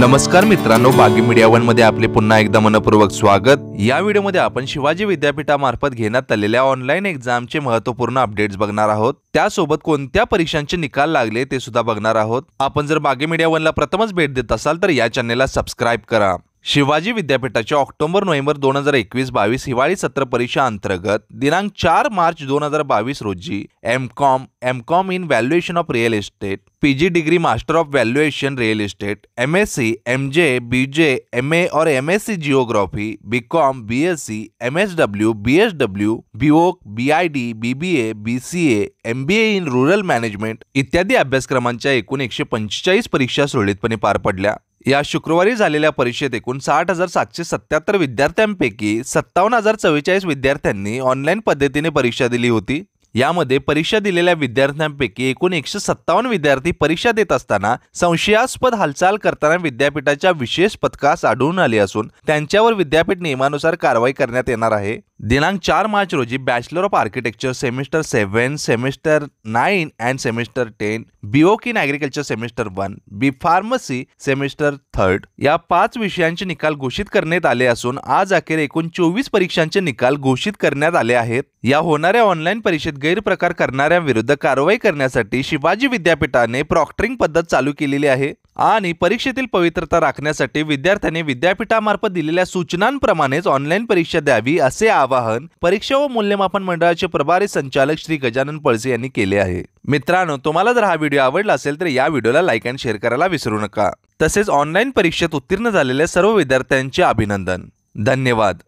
नमस्कार मित्रांनो बागी media one मध्ये आपले पुन्हा एकदा मनपूर्वक स्वागत या व्हिडिओमध्ये आपण शिवाजी विद्यापीठामार्फत घेण्यात आलेल्या ऑनलाईन एक्झामचे महत्वपूर्ण अपडेट्स बघणार आहोत त्यासोबत कोणत्या परीक्षांचे निकाल लागले ते सुद्धा बघणार आहोत आपण जर बागी मीडिया वनला प्रथमच भेट देत असाल तर या चॅनेलला सबस्क्राईब करा शिवाजी विद्यापीठाच्या ऑक्टोबर नोव्हेंबर दोन हजार एकवीस बावीस हिवाळी सत्र परीक्षा अंतर्गत दिनांक चार मार्च दोन हजार बावीस रोजी M Com M Com in valuation of real estate P G degree master of valuation real estate M S C M J B J M A और M S C geography B Com B S C M S W B S W B Voc B I D B B A B C A M B A in rural management इत्यादी अभ्यासक्रमांच्या एकूण एकशे पंचेचाळीस परीक्षा सुरळीतपणे पार पडल्या या शुक्रवारी झालेल्या परीक्षेत एकूण साठ हजार सातशे सत्याहत्तर विद्यार्थ्यांपैकी सत्तावन्न हजार चव्वेचाळीस विद्यार्थ्यांनी ऑनलाईन पद्धतीने परीक्षा दिली होती यामध्ये परीक्षा दिलेल्या विद्यार्थ्यांपैकी एकूण एकशे सत्तावन्न विद्यार्थी परीक्षा देत असताना संशयास्पद हालचाल करताना विद्यापीठाच्या विशेष पथकास आढळून आले असून त्यांच्यावर विद्यापीठ नियमानुसार कारवाई करण्यात येणार आहे दिनांक चार मार्च रोजी bachelor of architecture semester seven semester nine and semester ten B Voc in agriculture semester one B pharmacy semester third या पाच विषयांचे निकाल घोषित करण्यात आले असून आज अखेर एकूण चोवीस परीक्षांचे निकाल घोषित करण्यात आले आहेत या होणाऱ्या ऑनलाईन परीक्षेत गैरप्रकार करणाऱ्यांविरुद्ध कारवाई करण्यासाठी शिवाजी विद्यापीठाने प्रॉक्टरिंग पद्धत चालू केलेली आहे आणि परीक्षेतील पवित्रता राखण्यासाठी विद्यार्थ्यांनी विद्यापीठामार्फत दिलेल्या सूचनांप्रमाणेच ऑनलाईन परीक्षा द्यावी असे आवाहन परीक्षा व मूल्यमापन मंडळाचे प्रभारी संचालक श्री गजानन पळसे यांनी केले आहे मित्रांनो तुम्हाला जर हा व्हिडिओ आवडला असेल तर या व्हिडिओला लाईक अँड शेअर करायला विसरू नका तसेच ऑनलाईन परीक्षेत उत्तीर्ण झालेल्या सर्व विद्यार्थ्यांचे अभिनंदन धन्यवाद